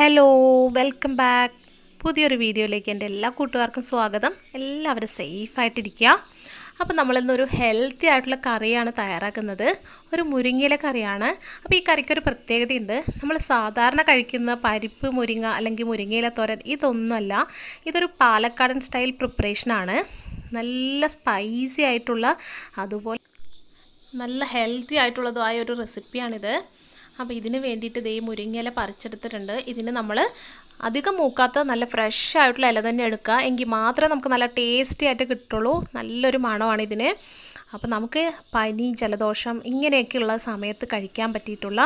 hello welcome back പുതിയൊരു വീഡിയോയിലേക്ക് എൻ്റെ എല്ലാ കൂട്ടുകാർക്കും സ്വാഗതം എല്ലാവരും സേഫായിട്ടിരിക്കുക അപ്പോൾ നമ്മളിന്നൊരു ഹെൽത്തി ആയിട്ടുള്ള കറിയാണ് തയ്യാറാക്കുന്നത് ഒരു മുരിങ്ങയില കറിയാണ് അപ്പോൾ ഈ കറിക്കൊരു പ്രത്യേകതയുണ്ട് നമ്മൾ സാധാരണ കഴിക്കുന്ന പരിപ്പ് മുരിങ്ങ അല്ലെങ്കിൽ മുരിങ്ങയില തോരൻ ഇതൊന്നുമല്ല ഇതൊരു പാലക്കാടൻ സ്റ്റൈൽ പ്രിപ്പറേഷനാണ് നല്ല സ്പൈസി ആയിട്ടുള്ള അതുപോലെ നല്ല ഹെൽത്തി ആയിട്ടുള്ളതുമായ ഒരു റെസിപ്പിയാണിത് അപ്പോൾ ഇതിന് വേണ്ടിയിട്ട് ദേ മുരിങ്ങയില പറിച്ചെടുത്തിട്ടുണ്ട് ഇതിന് നമ്മൾ അധികം മൂക്കാത്ത നല്ല ഫ്രഷ് ആയിട്ടുള്ള ഇല തന്നെ എടുക്കുക എങ്കിൽ മാത്രമേ നമുക്ക് നല്ല ടേസ്റ്റി ആയിട്ട് കിട്ടുള്ളൂ നല്ലൊരു മണമാണ് ഇതിന് അപ്പോൾ നമുക്ക് പനി ജലദോഷം ഇങ്ങനെയൊക്കെയുള്ള സമയത്ത് കഴിക്കാൻ പറ്റിയിട്ടുള്ള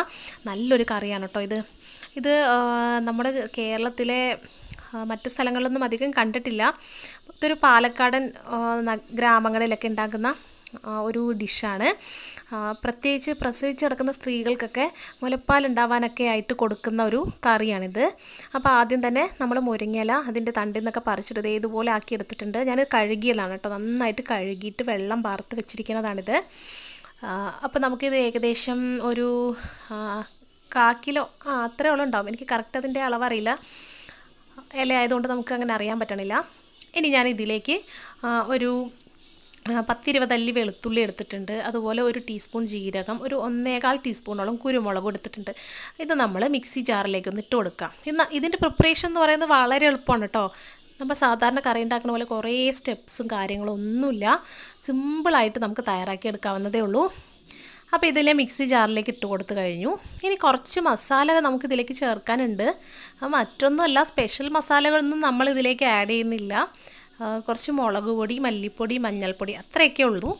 നല്ലൊരു കറിയാണ് കേട്ടോ ഇത് ഇത് നമ്മുടെ കേരളത്തിലെ മറ്റ് സ്ഥലങ്ങളിലൊന്നും അധികം കണ്ടിട്ടില്ല ഇതൊരു പാലക്കാടൻ ഗ്രാമങ്ങളിലൊക്കെ ഉണ്ടാക്കുന്ന ഒരു ഡിഷാണ് പ്രത്യേകിച്ച് പ്രസവിച്ച് കിടക്കുന്ന സ്ത്രീകൾക്കൊക്കെ മുലപ്പാലുണ്ടാവാനൊക്കെ ആയിട്ട് കൊടുക്കുന്ന ഒരു കറിയാണിത് അപ്പോൾ ആദ്യം തന്നെ നമ്മൾ മുരിങ്ങയില അതിൻ്റെ തണ്ടിൽ നിന്നൊക്കെ പറിച്ചിട്ട് ഇതുപോലെ ആക്കി എടുത്തിട്ടുണ്ട് ഞാൻ കഴുകിയതാണ് കേട്ടോ നന്നായിട്ട് കഴുകിയിട്ട് വെള്ളം പാർത്ത് വെച്ചിരിക്കുന്നതാണിത് അപ്പോൾ നമുക്കിത് ഏകദേശം ഒരു കാ കിലോ ആ ഉള്ളു ഉണ്ടാവും എനിക്ക് കറക്റ്റ് അതിൻ്റെ അളവറിയില്ല ഇല ആയതുകൊണ്ട് നമുക്ക് അങ്ങനെ അറിയാൻ പറ്റണില്ല ഇനി ഞാൻ ഇതിലേക്ക് ഒരു പത്തിരുപത് അല്ലി വെളുത്തുള്ളി എടുത്തിട്ടുണ്ട് അതുപോലെ ഒരു ടീസ്പൂൺ ജീരകം ഒരു ഒന്നേകാൽ ടീസ്പൂണോളം കുരുമുളക് എടുത്തിട്ടുണ്ട് ഇത് നമ്മൾ മിക്സി ജാറിലേക്ക് ഒന്ന് ഇട്ട് കൊടുക്കാം ഇന്ന് ഇതിൻ്റെ പ്രിപ്പറേഷൻ എന്ന് പറയുന്നത് വളരെ എളുപ്പമാണ് കേട്ടോ നമ്മൾ സാധാരണ കറി ഉണ്ടാക്കുന്ന പോലെ കുറേ സ്റ്റെപ്സും കാര്യങ്ങളും ഒന്നുമില്ല സിമ്പിളായിട്ട് നമുക്ക് തയ്യാറാക്കി എടുക്കാവുന്നതേ ഉള്ളൂ അപ്പോൾ ഇതിലെ മിക്സി ജാറിലേക്ക് ഇട്ട് കൊടുത്ത് കഴിഞ്ഞു ഇനി കുറച്ച് മസാല നമുക്ക് ഇതിലേക്ക് ചേർക്കാനുണ്ട് മറ്റൊന്നുമല്ല സ്പെഷ്യൽ മസാലകളൊന്നും നമ്മൾ ഇതിലേക്ക് ആഡ് ചെയ്യുന്നില്ല കുറച്ച് മുളക് പൊടി മല്ലിപ്പൊടി മഞ്ഞൾപ്പൊടി അത്രയൊക്കെ ഉള്ളൂ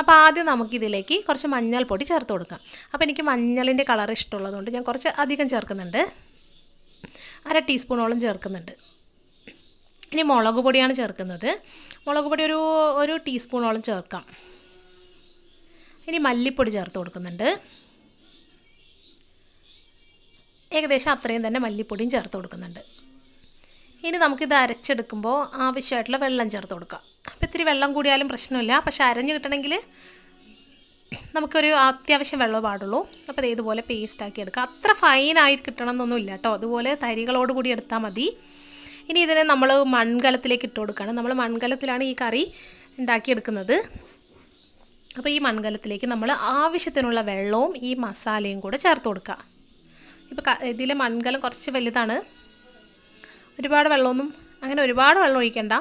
അപ്പോൾ ആദ്യം നമുക്കിതിലേക്ക് കുറച്ച് മഞ്ഞൾപ്പൊടി ചേർത്ത് കൊടുക്കാം അപ്പോൾ എനിക്ക് മഞ്ഞളിൻ്റെ കളർ ഇഷ്ടമുള്ളതുകൊണ്ട് ഞാൻ കുറച്ച് അധികം ചേർക്കുന്നുണ്ട് അര ടീസ്പൂണോളം ചേർക്കുന്നുണ്ട് ഇനി മുളക് പൊടിയാണ് ചേർക്കുന്നത് മുളക് പൊടി ഒരു ഒരു ടീസ്പൂണോളം ചേർക്കാം ഇനി മല്ലിപ്പൊടി ചേർത്ത് കൊടുക്കുന്നുണ്ട് ഏകദേശം അത്രയും തന്നെ മല്ലിപ്പൊടിയും ചേർത്ത് കൊടുക്കുന്നുണ്ട് ഇനി നമുക്കിത് അരച്ചെടുക്കുമ്പോൾ ആവശ്യമായിട്ടുള്ള വെള്ളം ചേർത്ത് കൊടുക്കാം അപ്പോൾ ഇത്തിരി വെള്ളം കൂടിയാലും പ്രശ്നമില്ല പക്ഷെ അരഞ്ഞ് കിട്ടണമെങ്കിൽ നമുക്കൊരു അത്യാവശ്യം വെള്ളം പാടുള്ളൂ അപ്പോൾ അത് ഇതുപോലെ പേസ്റ്റാക്കി എടുക്കുക അത്ര ഫൈനായിട്ട് കിട്ടണം എന്നൊന്നുമില്ല കേട്ടോ അതുപോലെ തരികളോട് കൂടി എടുത്താൽ മതി ഇനി ഇതിനെ നമ്മൾ മൺകലത്തിലേക്ക് ഇട്ട് കൊടുക്കുകയാണ് നമ്മൾ മൺകലത്തിലാണ് ഈ കറി ഉണ്ടാക്കിയെടുക്കുന്നത് അപ്പോൾ ഈ മൺകലത്തിലേക്ക് നമ്മൾ ആവശ്യത്തിനുള്ള വെള്ളവും ഈ മസാലയും കൂടെ ചേർത്ത് കൊടുക്കുക ഇപ്പോൾ ഇതിലെ മൺകലം കുറച്ച് വലുതാണ് ഒരുപാട് വെള്ളമൊന്നും അങ്ങനെ ഒരുപാട് വെള്ളം ഒഴിക്കണ്ട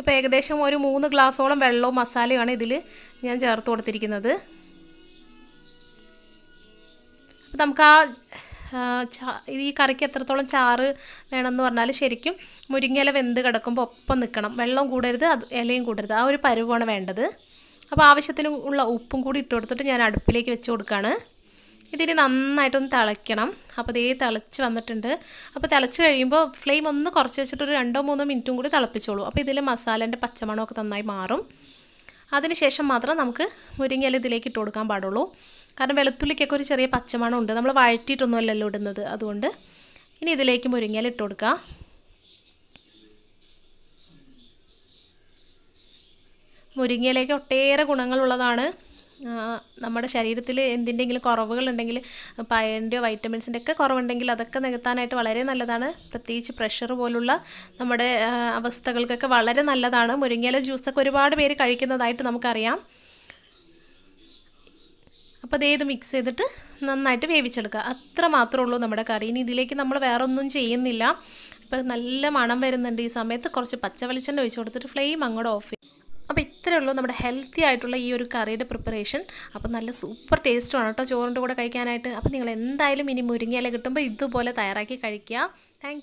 ഇപ്പോൾ ഏകദേശം ഒരു മൂന്ന് ഗ്ലാസ്സോളം വെള്ളവും മസാലയുമാണ് ഇതിൽ ഞാൻ ചേർത്ത് കൊടുത്തിരിക്കുന്നത് അപ്പോൾ നമുക്ക് ആ ഈ കറിക്ക് എത്രത്തോളം ചാറ് വേണമെന്ന് പറഞ്ഞാൽ ശരിക്കും മുരിങ്ങയില വെന്ത് കിടക്കുമ്പോൾ ഒപ്പം നിൽക്കണം വെള്ളം കൂടരുത് അത് ഇലയും കൂടരുത് ആ ഒരു പരുവാണ് വേണ്ടത് അപ്പോൾ ആവശ്യത്തിന് ഉള്ള ഉപ്പും കൂടി ഇട്ട് കൊടുത്തിട്ട് ഞാൻ അടുപ്പിലേക്ക് വെച്ച് കൊടുക്കുകയാണ് ഇതിന് നന്നായിട്ടൊന്ന് തിളയ്ക്കണം അപ്പോൾ ഇതേ തിളച്ച് വന്നിട്ടുണ്ട് അപ്പോൾ തിളച്ച് കഴിയുമ്പോൾ ഫ്ലെയിം ഒന്ന് കുറച്ച് വെച്ചിട്ട് ഒരു രണ്ടോ മൂന്നോ മിനിറ്റും കൂടി തിളപ്പിച്ചോളൂ അപ്പോൾ ഇതിൽ മസാലേൻ്റെ പച്ചമണമൊക്കെ നന്നായി മാറും അതിനുശേഷം മാത്രം നമുക്ക് മുരിങ്ങയില ഇതിലേക്ക് ഇട്ട് കൊടുക്കാൻ പാടുള്ളൂ കാരണം വെളുത്തുള്ളിക്കൊക്കെ ഒരു ചെറിയ പച്ചമണം ഉണ്ട് നമ്മൾ വഴറ്റിയിട്ടൊന്നുമല്ലല്ലോ ഇടുന്നത് അതുകൊണ്ട് ഇനി ഇതിലേക്ക് മുരിങ്ങയില ഇട്ട് കൊടുക്കുക മുരിങ്ങയിലേക്ക് ഒട്ടേറെ ഗുണങ്ങളുള്ളതാണ് നമ്മുടെ ശരീരത്തിൽ എന്തിൻ്റെങ്കിലും ഉണ്ടെങ്കിൽ പയറിൻ്റെയോ വൈറ്റമിൻസിൻ്റെ ഒക്കെ കുറവുണ്ടെങ്കിൽ അതൊക്കെ നികത്താനായിട്ട് വളരെ നല്ലതാണ് പ്രത്യേകിച്ച് പ്രഷർ പോലുള്ള നമ്മുടെ അവസ്ഥകൾക്കൊക്കെ വളരെ നല്ലതാണ് മുരിങ്ങയില ജ്യൂസൊക്കെ ഒരുപാട് പേര് കഴിക്കുന്നതായിട്ട് നമുക്കറിയാം അപ്പോൾ അത് ഇത് മിക്സ് ചെയ്തിട്ട് നന്നായിട്ട് വേവിച്ചെടുക്കുക അത്ര മാത്രമേ ഉള്ളൂ നമ്മുടെ കറി ഇനി ഇതിലേക്ക് നമ്മൾ വേറെ ഒന്നും ചെയ്യുന്നില്ല ഇപ്പം നല്ല മണം വരുന്നുണ്ട് ഈ സമയത്ത് കുറച്ച് പച്ച വെളിച്ചെണ്ണ ഒഴിച്ച് കൊടുത്തിട്ട് ഫ്ലെയിം അങ്ങോട്ട് ഓഫ് ചെയ്യും മാത്രമേ ഉള്ളൂ നമ്മുടെ ഹെൽത്തി ആയിട്ടുള്ള ഈ ഒരു കറിയുടെ പ്രിപ്പറേഷൻ അപ്പോൾ നല്ല സൂപ്പർ ടേസ്റ്റുമാണ് കേട്ടോ ചോറിൻ്റെ കൂടെ കഴിക്കാനായിട്ട് അപ്പോൾ നിങ്ങൾ എന്തായാലും ഇനി മുരിങ്ങയില കിട്ടുമ്പോൾ ഇതുപോലെ തയ്യാറാക്കി കഴിക്കുക താങ്ക്